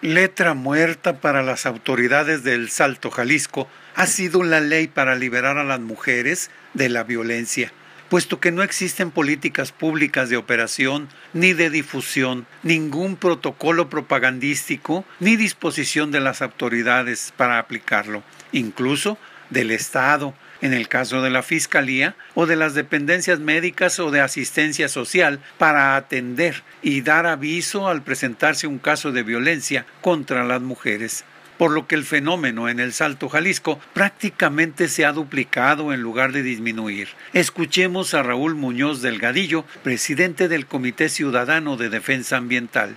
Letra muerta para las autoridades del Salto Jalisco ha sido la ley para liberar a las mujeres de la violencia, puesto que no existen políticas públicas de operación, ni de difusión, ningún protocolo propagandístico, ni disposición de las autoridades para aplicarlo, incluso del Estado, en el caso de la Fiscalía, o de las dependencias médicas o de asistencia social para atender y dar aviso al presentarse un caso de violencia contra las mujeres por lo que el fenómeno en el Salto Jalisco prácticamente se ha duplicado en lugar de disminuir. Escuchemos a Raúl Muñoz Delgadillo, presidente del Comité Ciudadano de Defensa Ambiental.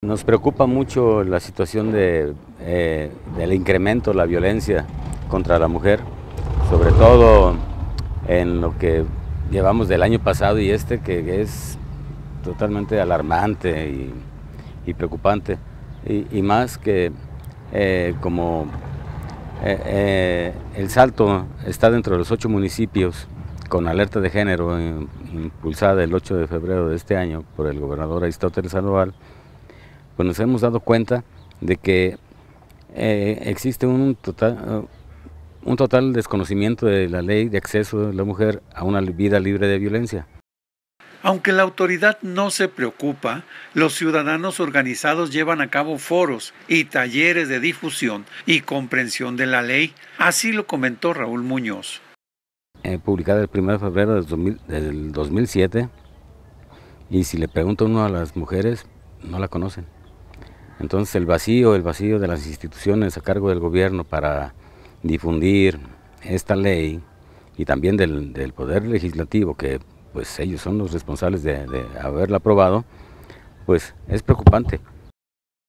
Nos preocupa mucho la situación eh, del incremento de la violencia contra la mujer sobre todo en lo que llevamos del año pasado y este que es totalmente alarmante y, preocupante, y, más que eh, como eh, eh, el salto está dentro de los ocho municipios con alerta de género impulsada el 8 de febrero de este año por el gobernador Aristóteles Sandoval, pues nos hemos dado cuenta de que existe un total, un total desconocimiento de la ley de acceso de la mujer a una vida libre de violencia. Aunque la autoridad no se preocupa, los ciudadanos organizados llevan a cabo foros y talleres de difusión y comprensión de la ley, así lo comentó Raúl Muñoz. Eh, publicada el 1 de febrero del, 2007, y si le pregunto uno a las mujeres, no la conocen. Entonces el vacío, el vacío de las instituciones a cargo del gobierno para difundir esta ley y también del, Poder Legislativo, que pues ellos son los responsables de, de haberla aprobado, pues es preocupante.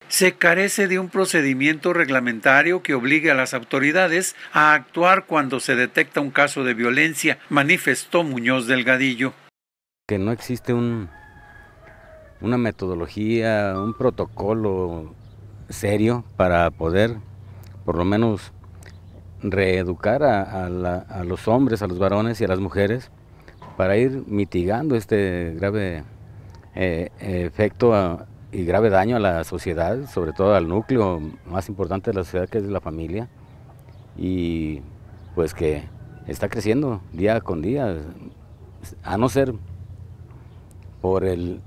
Se carece de un procedimiento reglamentario que obligue a las autoridades a actuar cuando se detecta un caso de violencia, manifestó Muñoz Delgadillo. Que no existe un, una metodología, un protocolo serio para poder por lo menos reeducar a, los hombres, a los varones y a las mujeres para ir mitigando este grave eh, efecto ah, y grave daño a la sociedad, sobre todo al núcleo más importante de la sociedad que es la familia y pues que está creciendo día con día, a no ser por el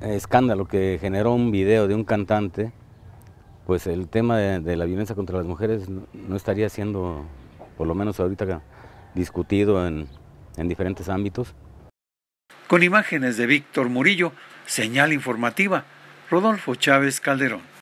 escándalo que generó un video de un cantante pues el tema de, la violencia contra las mujeres no estaría siendo, por lo menos ahorita, discutido en diferentes ámbitos. Con imágenes de Víctor Murillo, señal informativa, Rodolfo Chávez Calderón.